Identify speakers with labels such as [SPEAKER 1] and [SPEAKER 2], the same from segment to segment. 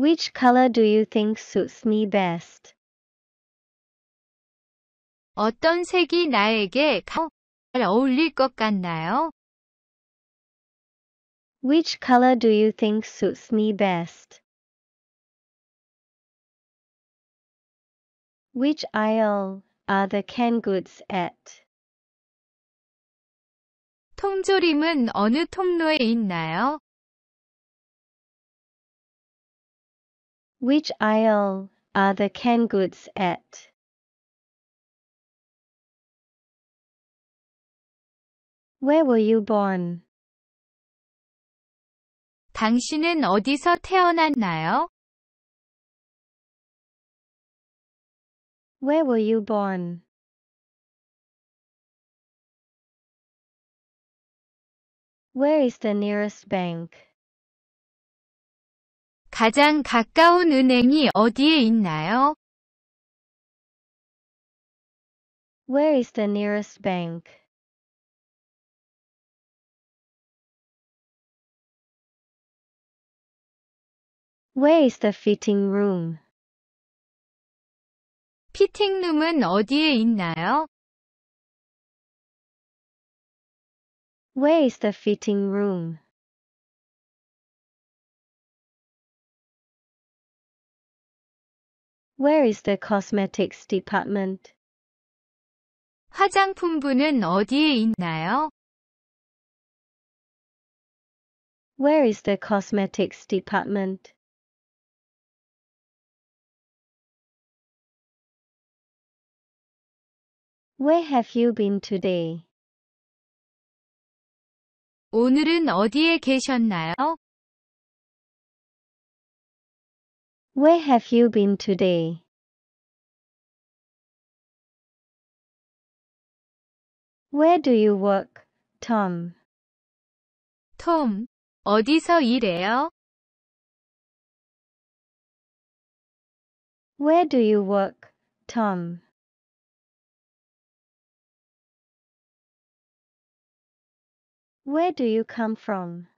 [SPEAKER 1] Which color do you think suits me best? 어떤 색이 나에게 잘 어울릴 것 같나요? Which color do you think suits me best? Which aisle are the canned goods at? 통조림은 어느 통로에 있나요? Which aisle are the canned goods at? Where were you born? 당신은 어디서 태어났나요? Where were you born? Where is the nearest bank? 가장 가까운 은행이 어디에 있나요? Where is the nearest bank? Where is the fitting room? 피팅룸은 어디에 있나요? Where is the fitting room? Where is the cosmetics department? 화장품부는 어디에 있나요? Where is the cosmetics department? Where have you been today? 오늘은 어디에 계셨나요? Where have you been today? Where do you work, Tom? Tom, 어디서 일해요? Where do you work, Tom? Where do you come from?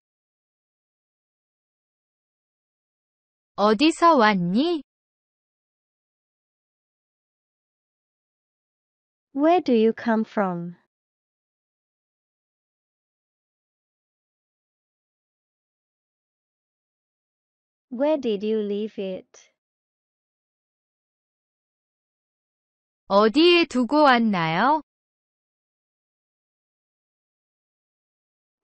[SPEAKER 1] 어디서 왔니? Where do you come from? Where did you leave it? 어디에 두고 왔나요?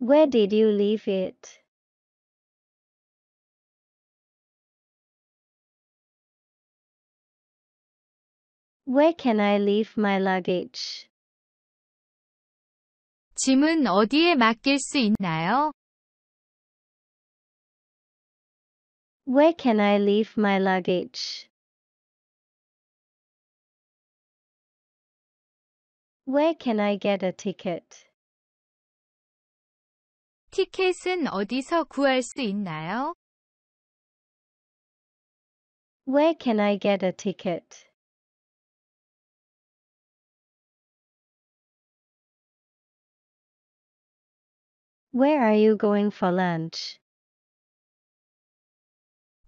[SPEAKER 1] Where did you leave it? Where can I leave my luggage? 짐은 어디에 맡길 수 있나요? Where can I leave my luggage? Where can I get a ticket? 티켓은 어디서 구할 수 있나요? Where can I get a ticket? Where are you going for lunch?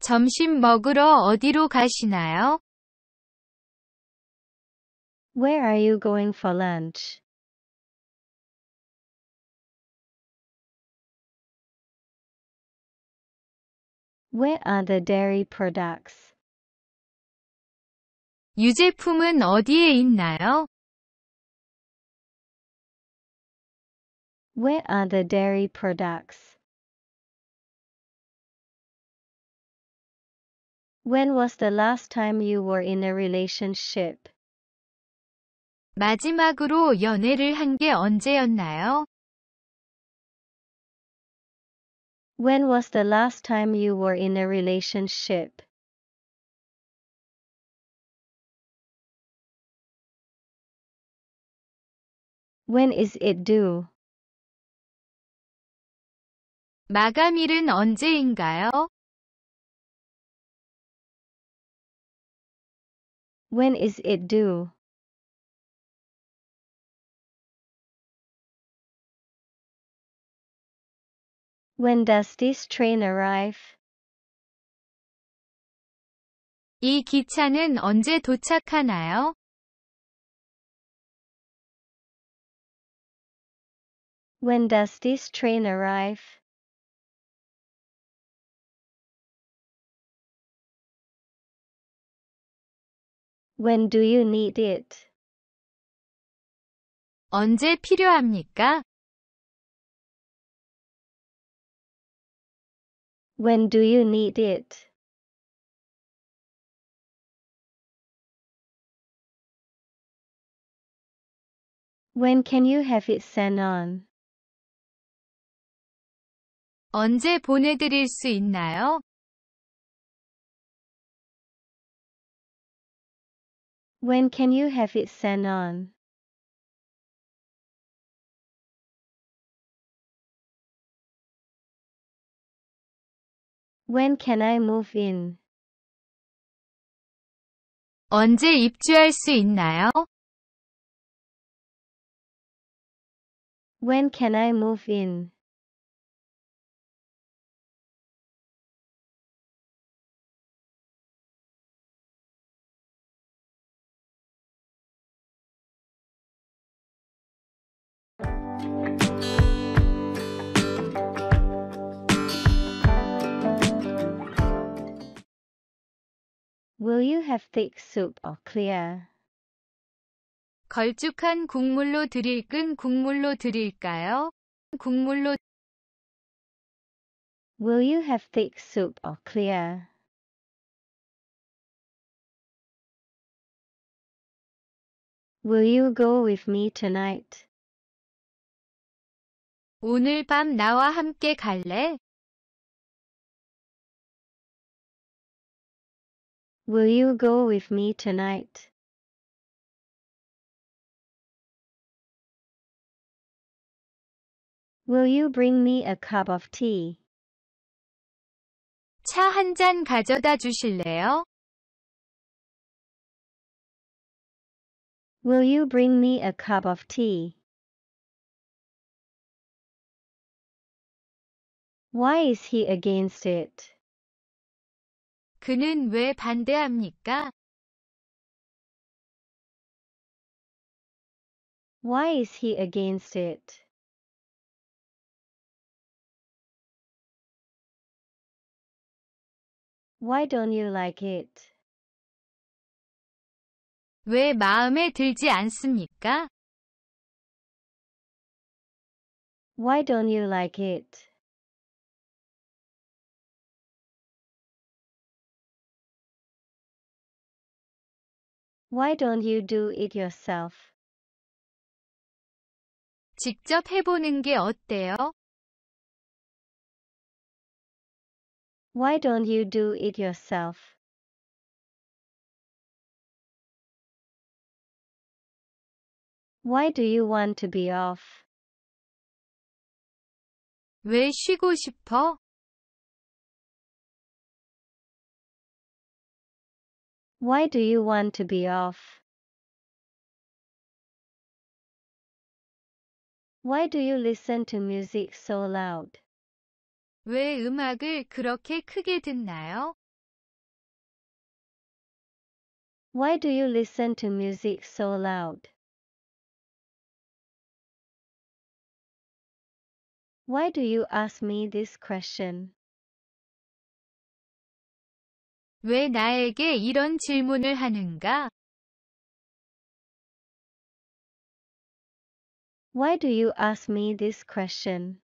[SPEAKER 1] 점심 먹으러 어디로 가시나요? Where are you going for lunch? Where are the dairy products? 유제품은 어디에 있나요? Where are the dairy products? When was the last time you were in a relationship? 마지막으로 연애를 언제였나요? When was the last time you were in a relationship? When is it due? 마감일은 언제인가요? When is it due? When does this train arrive? 이 기차는 언제 도착하나요? When does this train arrive? When do you need it? 언제 필요합니까? When do you need it? When can you have it sent on? 언제 보내드릴 수 있나요? When can you have it sent on? When can I move in? 언제 입주할 수 있나요? When can I move in? Will you have thick soup or clear? 걸쭉한 국물로 드릴 국물로 드릴까요? 국물로 Will you have thick soup or clear? Will you go with me tonight? 오늘 밤 나와 함께 갈래? Will you go with me tonight? Will you bring me a cup of tea? 차 한 잔 가져다 주실래요? Will you bring me a cup of tea? Why is he against it? 그는 왜 반대합니까? Why is he against it? Why don't you like it? 왜 마음에 들지 않습니까? Why don't you like it? Why don't you do it yourself? 직접 해보는 게 어때요? Why don't you do it yourself? Why do you want to be off? 왜 쉬고 싶어? Why do you want to be off? Why do you listen to music so loud? 왜 음악을 그렇게 크게 듣나요? Why do you listen to music so loud? Why do you ask me this question? 왜 나에게 이런 질문을 하는가? Why do you ask me this question?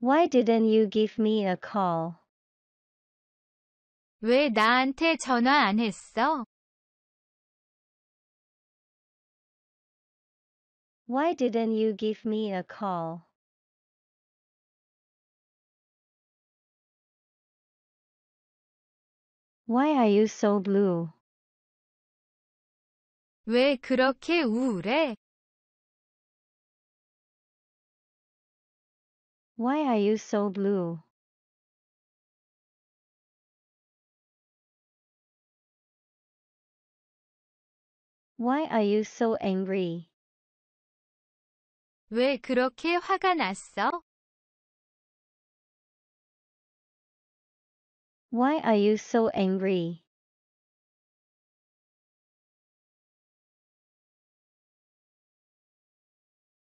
[SPEAKER 1] Why didn't you give me a call? 왜 나한테 전화 안 했어? Why didn't you give me a call? Why are you so blue? 왜 그렇게 우울해? Why are you so blue? Why are you so angry? 왜 그렇게 화가 났어? Why are you so angry?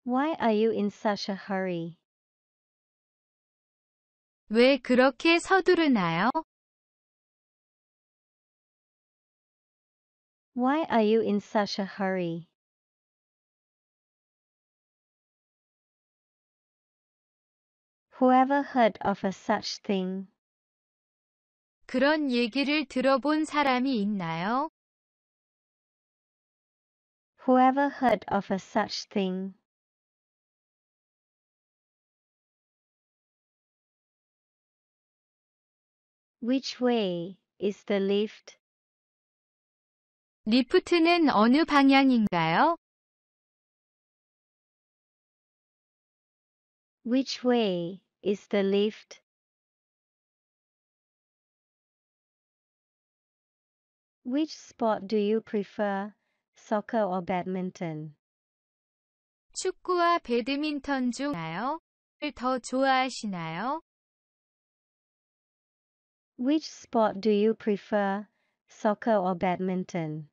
[SPEAKER 1] Why are you in such a hurry? 왜 그렇게 서두르나요? Why are you in such a hurry? Whoever heard of a such thing? 그런 얘기를 들어본 사람이 있나요? Whoever heard of a such thing? Which way is the lift? 리프트는 어느 방향인가요? Which way is the lift? Which sport do you prefer, soccer or badminton? 축구와 배드민턴 중더 좋아하시나요? Which sport do you prefer, soccer or badminton?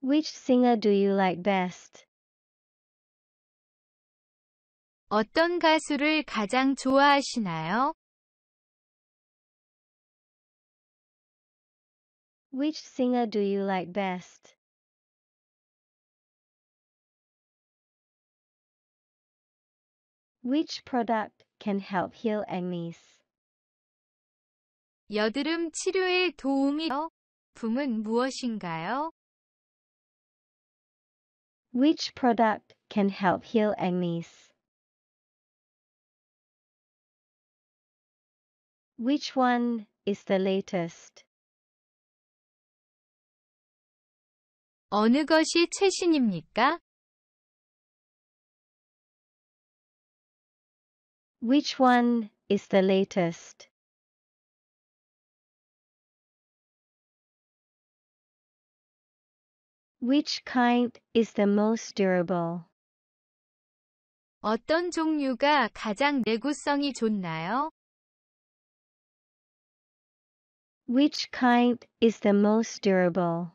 [SPEAKER 1] Which singer do you like best, 어떤 가수를 가장 좋아하시나요? Which singer do you like best? Which product can help heal acne? Which product can help heal acne? Which one is the latest? 어느 것이 최신입니까? Which one is the latest? Which kind is the most durable? 어떤 종류가 가장 내구성이 좋나요? Which kind is the most durable?